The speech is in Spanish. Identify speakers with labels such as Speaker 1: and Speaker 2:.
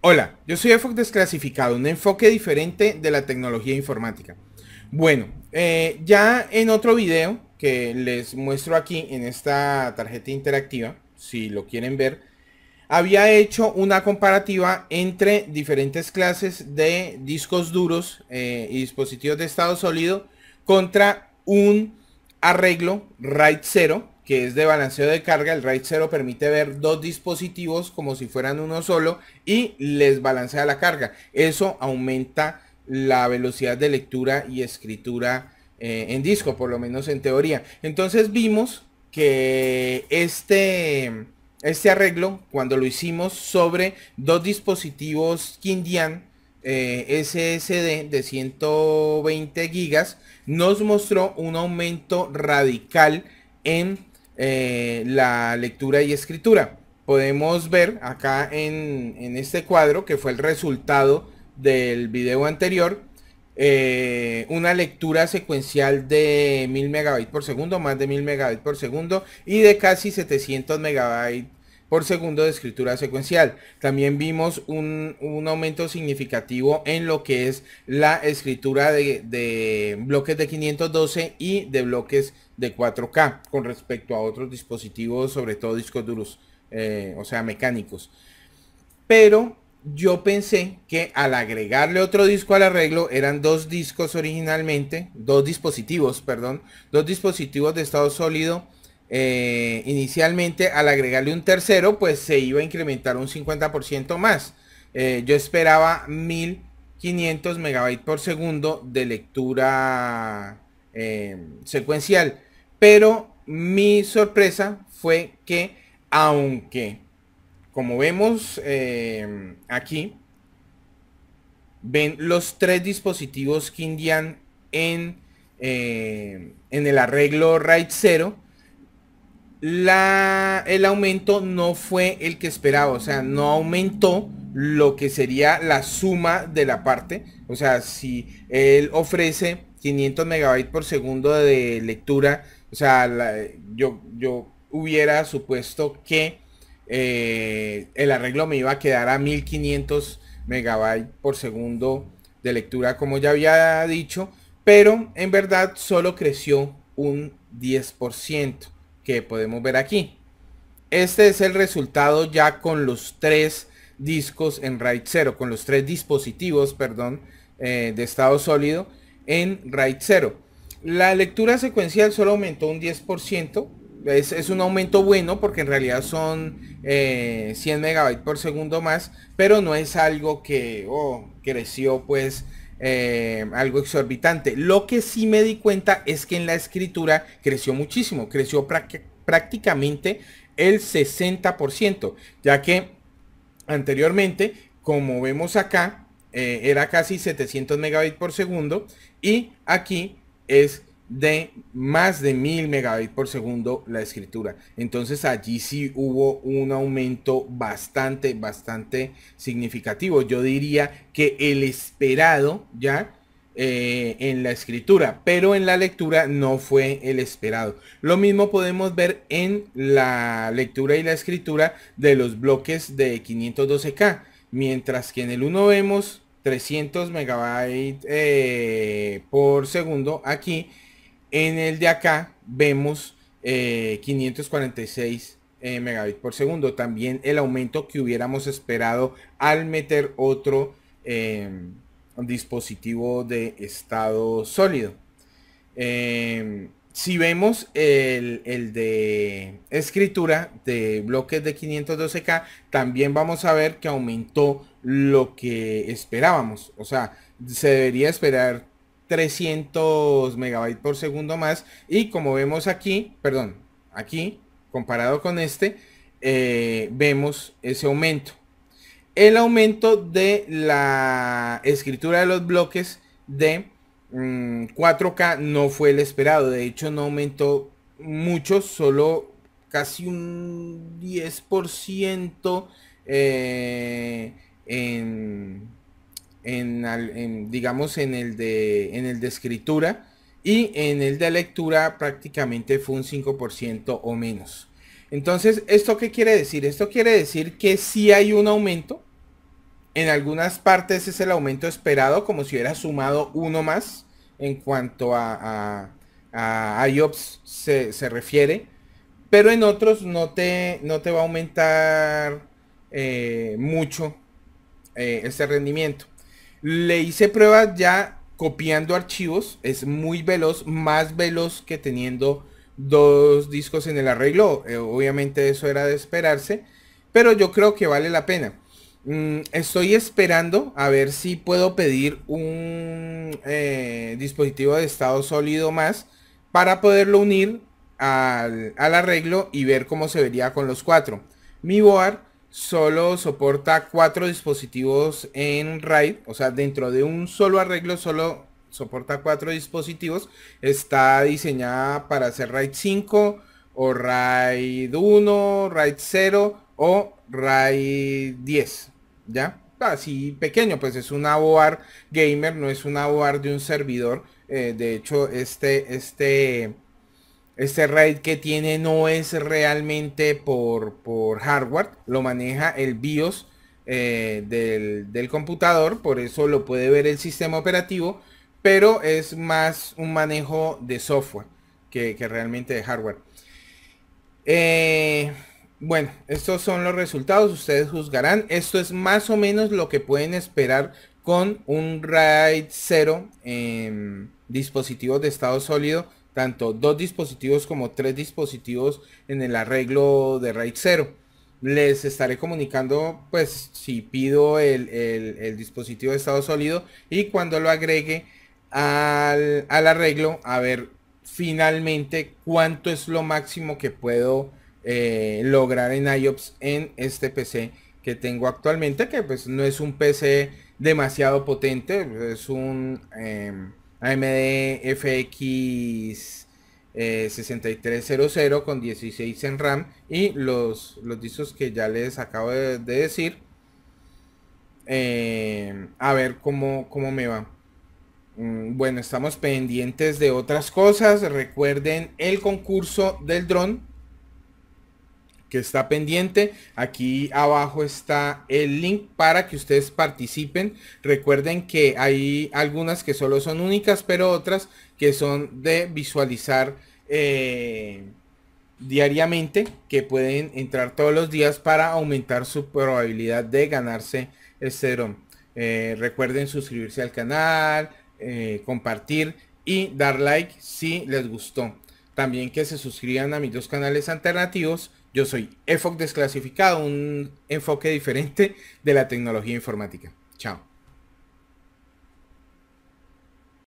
Speaker 1: Hola, yo soy EFOC Desclasificado, un enfoque diferente de la tecnología informática. Bueno, eh, ya en otro video que les muestro aquí en esta tarjeta interactiva, si lo quieren ver, había hecho una comparativa entre diferentes clases de discos duros eh, y dispositivos de estado sólido contra un arreglo RAID 0 que es de balanceo de carga, el RAID 0 permite ver dos dispositivos como si fueran uno solo y les balancea la carga. Eso aumenta la velocidad de lectura y escritura eh, en disco, por lo menos en teoría. Entonces vimos que este, este arreglo, cuando lo hicimos sobre dos dispositivos Kindian, eh, SSD de 120 GB, nos mostró un aumento radical en eh, la lectura y escritura. Podemos ver acá en, en, este cuadro, que fue el resultado del video anterior, eh, una lectura secuencial de 1000 megabytes por segundo, más de 1000 megabytes por segundo y de casi 700 megabytes por segundo de escritura secuencial. También vimos un, aumento significativo en lo que es la escritura de, bloques de 512 y de bloques de 4K con respecto a otros dispositivos, sobre todo discos duros, eh, o sea, mecánicos. Pero yo pensé que al agregarle otro disco al arreglo, eran dos discos originalmente, dos dispositivos, perdón, dos dispositivos de estado sólido eh, inicialmente al agregarle un tercero, pues se iba a incrementar un 50% más. Eh, yo esperaba 1500 megabytes por segundo de lectura eh, secuencial. Pero mi sorpresa fue que, aunque, como vemos aquí, ven los tres dispositivos que indian en, en el arreglo RAID 0, la, el aumento no fue el que esperaba, o sea, no aumentó lo que sería la suma de la parte, o sea, si él ofrece 500 megabytes por segundo de lectura, o sea, yo, yo hubiera supuesto que eh, el arreglo me iba a quedar a 1500 megabytes por segundo de lectura, como ya había dicho, pero en verdad solo creció un 10% que podemos ver aquí. Este es el resultado ya con los tres discos en RAID 0, con los tres dispositivos, perdón, eh, de estado sólido en RAID 0. La lectura secuencial solo aumentó un 10%, es, un aumento bueno porque en realidad son 100 eh, megabytes por segundo más, pero no es algo que oh, creció pues eh, algo exorbitante. Lo que sí me di cuenta es que en la escritura creció muchísimo, creció prácticamente el 60%, ya que anteriormente, como vemos acá, eh, era casi 700 megabits por segundo y aquí es de más de 1000 megabytes por segundo la escritura. Entonces allí sí hubo un aumento bastante, bastante significativo. Yo diría que el esperado ya eh, en la escritura, pero en la lectura no fue el esperado. Lo mismo podemos ver en la lectura y la escritura de los bloques de 512K. Mientras que en el 1 vemos 300 megabytes eh, por segundo aquí en el de acá vemos 546 eh, eh, megabits por segundo. También el aumento que hubiéramos esperado al meter otro em, dispositivo de estado sólido. Em, si vemos el, el, de escritura de bloques de 512K, también vamos a ver que aumentó lo que esperábamos. O sea, se debería esperar 300 megabytes por segundo más. Y como vemos aquí, perdón, aquí, comparado con este, eh, vemos ese aumento. El aumento de la escritura de los bloques de 4K mm, no fue el esperado. De hecho, no aumentó mucho, solo casi un 10% eh, en digamos, en el, de, en el de escritura y en el de lectura prácticamente fue un 5% o menos. Entonces, ¿esto qué quiere decir? Esto quiere decir que si hay un aumento. En algunas partes es el aumento esperado, como si hubiera sumado uno más en cuanto a, a, IOPS se, refiere. Pero en otros no te, no te va a aumentar eh, mucho eh, ese rendimiento. Le hice pruebas ya copiando archivos. Es muy veloz, más veloz que teniendo dos discos en el arreglo. Eh, obviamente eso era de esperarse. Pero yo creo que vale la pena. Mm, estoy esperando a ver si puedo pedir un eh, dispositivo de estado sólido más para poderlo unir al, al, arreglo y ver cómo se vería con los cuatro. Mi board solo soporta cuatro dispositivos en RAID, o sea, dentro de un solo arreglo solo soporta cuatro dispositivos. Está diseñada para hacer RAID 5 o RAID 1, RAID 0 o RAID 10, ¿ya? Así pequeño, pues es una BOARD gamer, no es una OAR de un servidor. Eh, de hecho, este, este este RAID que tiene no es realmente por, hardware, lo maneja el BIOS eh, del, computador, por eso lo puede ver el sistema operativo, pero es más un manejo de software que, realmente de hardware. Eh, bueno, estos son los resultados, ustedes juzgarán. Esto es más o menos lo que pueden esperar con un RAID 0 en dispositivos de estado sólido tanto dos dispositivos como tres dispositivos en el arreglo de RAID 0. Les estaré comunicando pues si pido el, dispositivo de estado sólido y cuando lo agregue al, arreglo a ver finalmente cuánto es lo máximo que puedo eh, lograr en IOPS en este PC que tengo actualmente que pues no es un PC demasiado potente es un em, AMD FX 6300 con 16 en RAM y los, los discos que ya les acabo de, decir. Eh, a ver cómo, cómo me va. Mm, bueno, estamos pendientes de otras cosas. Recuerden el concurso del dron que está pendiente. Aquí abajo está el link para que ustedes participen. Recuerden que hay algunas que solo son únicas, pero otras que son de visualizar eh, diariamente, que pueden entrar todos los días para aumentar su probabilidad de ganarse el cero. Eh, recuerden suscribirse al canal, eh, compartir y dar like si les gustó. También que se suscriban a mis dos canales alternativos yo soy EFOC Desclasificado, un enfoque diferente de la tecnología informática. Chao.